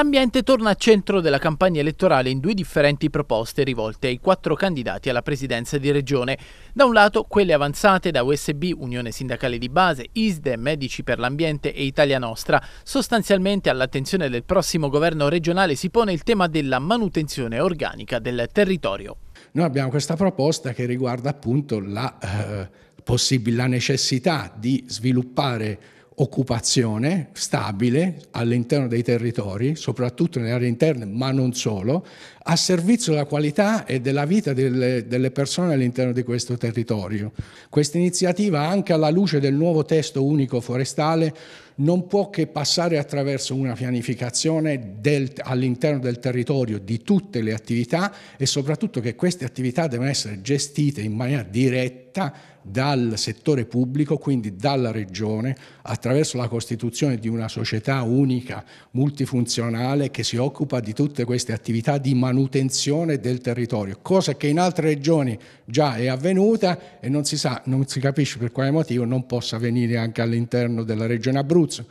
L'ambiente torna al centro della campagna elettorale in due differenti proposte rivolte ai quattro candidati alla presidenza di regione. Da un lato quelle avanzate da USB, Unione Sindacale di Base, ISDE, Medici per l'Ambiente e Italia Nostra. Sostanzialmente all'attenzione del prossimo governo regionale si pone il tema della manutenzione organica del territorio. Noi abbiamo questa proposta che riguarda appunto la, eh, la necessità di sviluppare occupazione stabile all'interno dei territori, soprattutto nelle aree interne, ma non solo, a servizio della qualità e della vita delle, delle persone all'interno di questo territorio. Questa iniziativa, anche alla luce del nuovo testo unico forestale, non può che passare attraverso una pianificazione del, all'interno del territorio di tutte le attività e soprattutto che queste attività devono essere gestite in maniera diretta dal settore pubblico, quindi dalla regione, attraverso la costituzione di una società unica, multifunzionale, che si occupa di tutte queste attività di manutenzione del territorio, cosa che in altre regioni già è avvenuta e non si sa, non si capisce per quale motivo non possa avvenire anche all'interno della regione Abruzzo Abruzzo,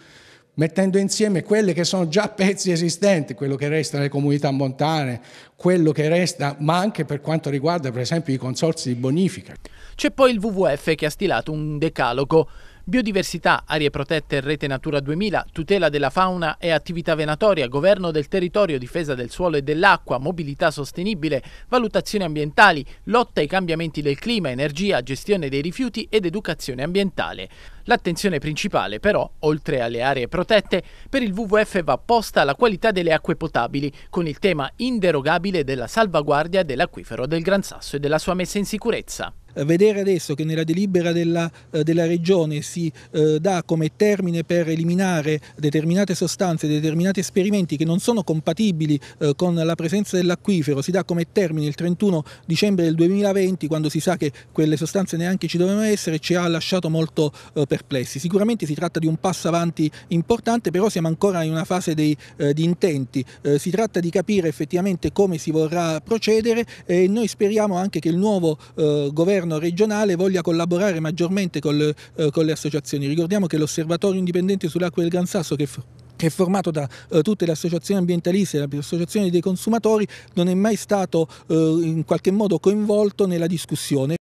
mettendo insieme quelle che sono già pezzi esistenti, quello che resta delle comunità montane, quello che resta, ma anche per quanto riguarda per esempio i consorzi di bonifica. C'è poi il WWF che ha stilato un decalogo Biodiversità, aree protette, e rete Natura 2000, tutela della fauna e attività venatoria, governo del territorio, difesa del suolo e dell'acqua, mobilità sostenibile, valutazioni ambientali, lotta ai cambiamenti del clima, energia, gestione dei rifiuti ed educazione ambientale. L'attenzione principale però, oltre alle aree protette, per il WWF va posta alla qualità delle acque potabili, con il tema inderogabile della salvaguardia dell'acquifero del Gran Sasso e della sua messa in sicurezza. Eh, vedere adesso che nella delibera della, eh, della Regione si eh, dà come termine per eliminare determinate sostanze, determinati esperimenti che non sono compatibili eh, con la presenza dell'acquifero, si dà come termine il 31 dicembre del 2020 quando si sa che quelle sostanze neanche ci dovevano essere, ci ha lasciato molto eh, perplessi. Sicuramente si tratta di un passo avanti importante, però siamo ancora in una fase dei, eh, di intenti, si tratta di capire effettivamente come si vorrà procedere e noi speriamo anche che il nuovo governo governo regionale voglia collaborare maggiormente con le, eh, con le associazioni. Ricordiamo che l'osservatorio indipendente sull'acqua del Gran Sasso che che è formato da eh, tutte le associazioni ambientaliste e le associazioni dei consumatori, non è mai stato eh, in qualche modo coinvolto nella discussione.